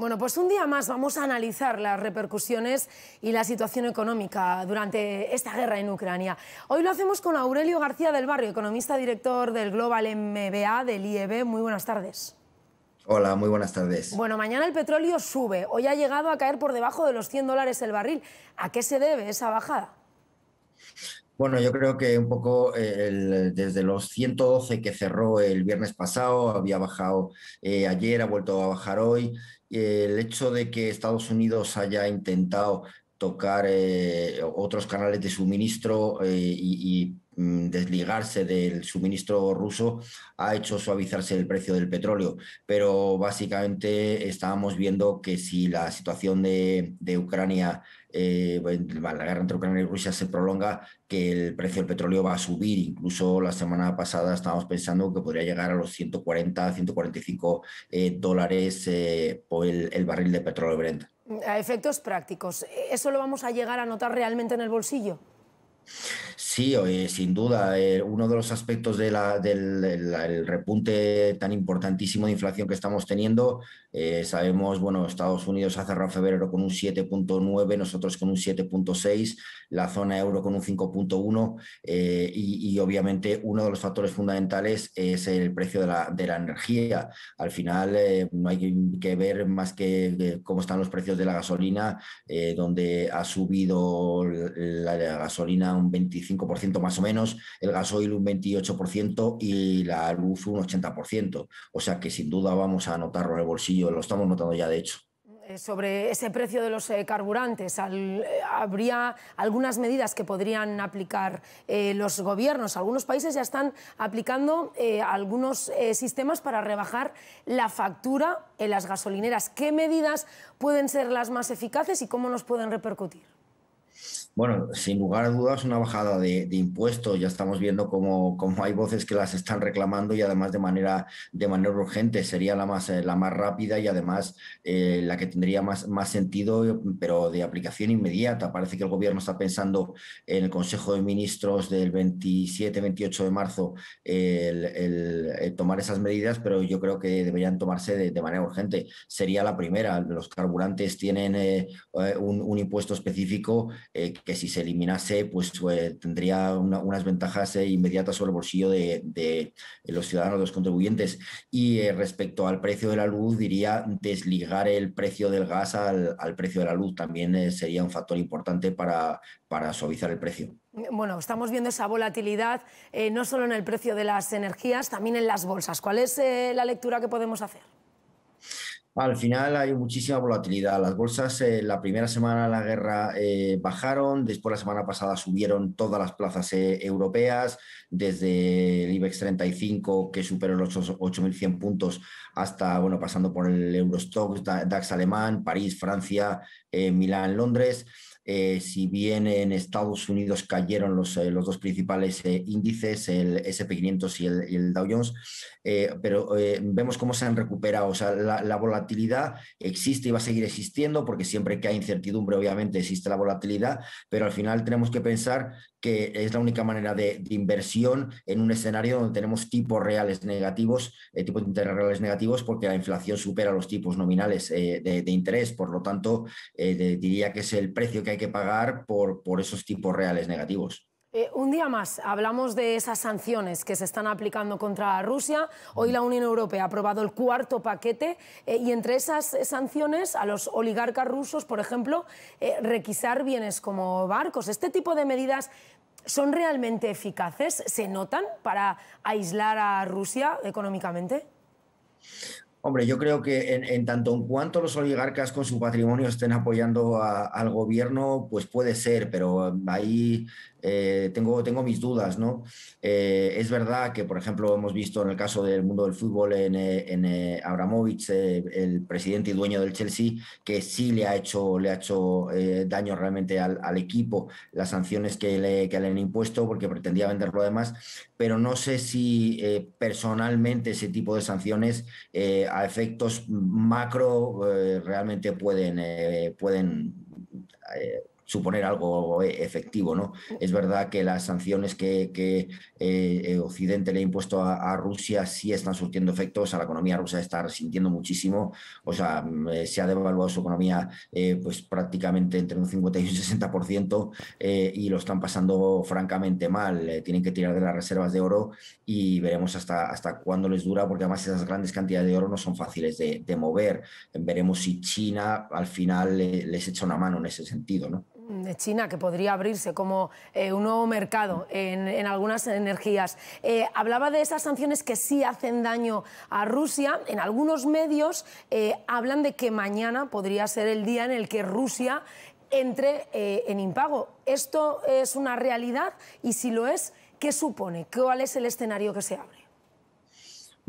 Bueno, pues un día más vamos a analizar las repercusiones y la situación económica durante esta guerra en Ucrania. Hoy lo hacemos con Aurelio García del Barrio, economista director del Global MBA del IEB. Muy buenas tardes. Hola, muy buenas tardes. Bueno, mañana el petróleo sube. Hoy ha llegado a caer por debajo de los 100 dólares el barril. ¿A qué se debe esa bajada? Bueno, yo creo que un poco eh, desde los 112 que cerró el viernes pasado, había bajado eh, ayer, ha vuelto a bajar hoy. Eh, el hecho de que Estados Unidos haya intentado tocar otros canales de suministro y Mm, desligarse del suministro ruso ha hecho suavizarse el precio del petróleo, pero básicamente estábamos viendo que si la situación de, Ucrania eh, la guerra entre Ucrania y Rusia se prolonga, que el precio del petróleo va a subir. Incluso la semana pasada estábamos pensando que podría llegar a los 140, 145 eh, dólares eh, por el, barril de petróleo Brent. A efectos prácticos, ¿eso lo vamos a llegar a notar realmente en el bolsillo? Sí, sin duda. Eh, uno de los aspectos del repunte tan importantísimo de inflación que estamos teniendo, eh, sabemos, bueno, Estados Unidos ha cerrado febrero con un 7.9, nosotros con un 7.6, la zona euro con un 5.1 eh, y, obviamente uno de los factores fundamentales es el precio de la, energía. Al final no hay que ver más que cómo están los precios de la gasolina, donde ha subido la gasolina un 25% más o menos, el gasoil un 28% y la luz un 80%. O sea que sin duda vamos a notarlo en el bolsillo, lo estamos notando ya de hecho eh, sobre ese precio de los eh, carburantes. Eh, habría algunas medidas que podrían aplicar los gobiernos. Algunos países ya están aplicando algunos sistemas para rebajar la factura en las gasolineras. ¿Qué medidas pueden ser las más eficaces y cómo nos pueden repercutir? Bueno, sin lugar a dudas, una bajada de, impuestos. Ya estamos viendo cómo, hay voces que las están reclamando y además de manera, de manera urgente. Sería la más, la más rápida y además eh, la que tendría más, más sentido, pero de aplicación inmediata. Parece que el gobierno está pensando en el Consejo de Ministros del 27-28 de marzo el, tomar esas medidas, pero yo creo que deberían tomarse de, manera urgente. Sería la primera. Los carburantes tienen eh, eh, un, impuesto específico eh, que si se eliminase, pues tendría unas ventajas eh, inmediatas sobre el bolsillo de, los ciudadanos, de los contribuyentes. Y eh, respecto al precio de la luz, diría desligar el precio del gas al, al precio de la luz. También sería un factor importante para, para suavizar el precio. Bueno, estamos viendo esa volatilidad no solo en el precio de las energías, también en las bolsas. ¿Cuál es la lectura que podemos hacer? Al final hay muchísima volatilidad. Las bolsas eh, la primera semana de la guerra eh, bajaron, después la semana pasada subieron todas las plazas eh, europeas, desde el IBEX 35 que superó los 8.100 puntos hasta, bueno, pasando por el Eurostock, DAX alemán, París, Francia, eh, Milán, Londres. Eh, si bien en Estados Unidos cayeron los, eh, los dos principales eh, índices, el SP500 y el, Dow Jones, pero vemos cómo se han recuperado. O sea, la, volatilidad existe y va a seguir existiendo porque siempre que hay incertidumbre, obviamente, existe la volatilidad, pero al final tenemos que pensar que es la única manera de, inversión en un escenario donde tenemos tipos reales negativos, tipos de interés reales negativos, porque la inflación supera los tipos nominales de, interés. Por lo tanto, eh, diría que es el precio que hay que pagar por, por esos tipos reales negativos. Eh, un día más hablamos de esas sanciones que se están aplicando contra Rusia. Hoy mm. la Unión Europea ha aprobado el cuarto paquete eh, y entre esas sanciones a los oligarcas rusos, por ejemplo, requisar bienes como barcos. ¿Este tipo de medidas son realmente eficaces? ¿Se notan para aislar a Rusia económicamente? Hombre, yo creo que en, tanto en cuanto los oligarcas con su patrimonio estén apoyando al gobierno, pues puede ser, pero ahí eh, tengo, tengo mis dudas, ¿no? Eh, es verdad que, por ejemplo, hemos visto en el caso del mundo del fútbol en, eh, en Abramovich, el presidente y dueño del Chelsea, que sí le ha hecho, le ha hecho daño realmente al, equipo, las sanciones que le, han impuesto porque pretendía venderlo además, pero no sé si personalmente ese tipo de sanciones a efectos macro realmente pueden, pueden suponer algo eh, efectivo. ¿no? Es verdad que las sanciones que, eh, eh, Occidente le ha impuesto a, Rusia sí están surtiendo efectos, a la economía rusa está resintiendo muchísimo, o sea, mm, se ha devaluado su economía pues prácticamente entre un 50 y un 60% eh, y lo están pasando francamente mal, tienen que tirar de las reservas de oro y veremos hasta, hasta cuándo les dura, porque además esas grandes cantidades de oro no son fáciles de, de mover. Veremos si China al final les echa una mano en ese sentido, ¿no? de China, que podría abrirse como eh, un nuevo mercado en, algunas energías. Eh, hablaba de esas sanciones que sí hacen daño a Rusia. En algunos medios eh, hablan de que mañana podría ser el día en el que Rusia entre en impago. ¿Esto es una realidad? Y si lo es, ¿qué supone? ¿Cuál es el escenario que se abre?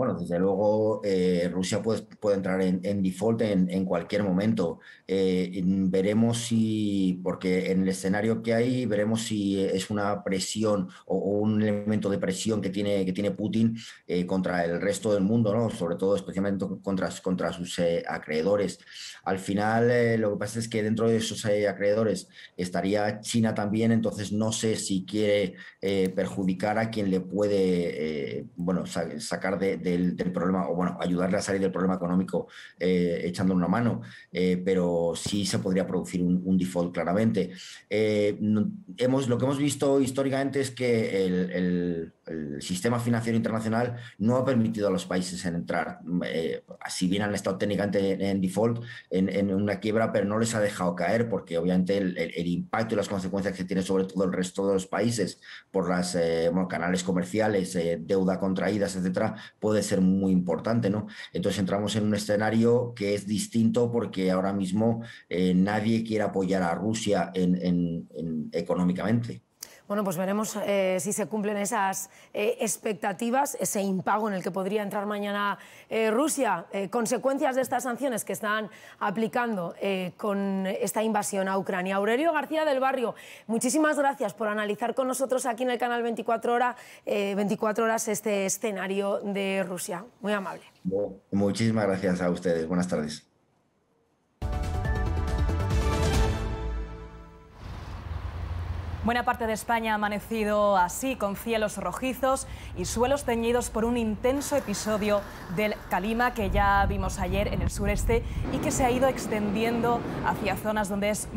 Bueno, desde luego eh, Rusia puede, entrar en, default en, cualquier momento. Eh, veremos si, porque en el escenario que hay, veremos si es una presión o, un elemento de presión que tiene, que tiene Putin eh, contra el resto del mundo, ¿no? sobre todo especialmente contra, contra sus acreedores. Al final, lo que pasa es que dentro de esos acreedores estaría China también, entonces no sé si quiere perjudicar a quien le puede bueno, sacar de del, problema, o bueno, ayudarle a salir del problema económico eh, echándole una mano, eh, pero sí se podría producir un, default claramente. Eh, hemos, lo que hemos visto históricamente es que el el sistema financiero internacional no ha permitido a los países entrar, eh, si bien han estado técnicamente en, default, en, una quiebra, pero no les ha dejado caer porque obviamente el, impacto y las consecuencias que tiene sobre todo el resto de los países por los eh, canales comerciales, eh, deuda contraídas, etcétera, puede ser muy importante. ¿no? Entonces entramos en un escenario que es distinto porque ahora mismo nadie quiere apoyar a Rusia económicamente. Bueno, pues veremos eh, si se cumplen esas eh, expectativas, ese impago en el que podría entrar mañana eh, Rusia. consecuencias de estas sanciones que están aplicando con esta invasión a Ucrania. Aurelio García del Barrio, muchísimas gracias por analizar con nosotros aquí en el canal 24, 24 horas este escenario de Rusia. Muy amable. muchísimas gracias a ustedes. Buenas tardes. Buena parte de España ha amanecido así, con cielos rojizos y suelos teñidos por un intenso episodio del calima que ya vimos ayer en el sureste y que se ha ido extendiendo hacia zonas donde es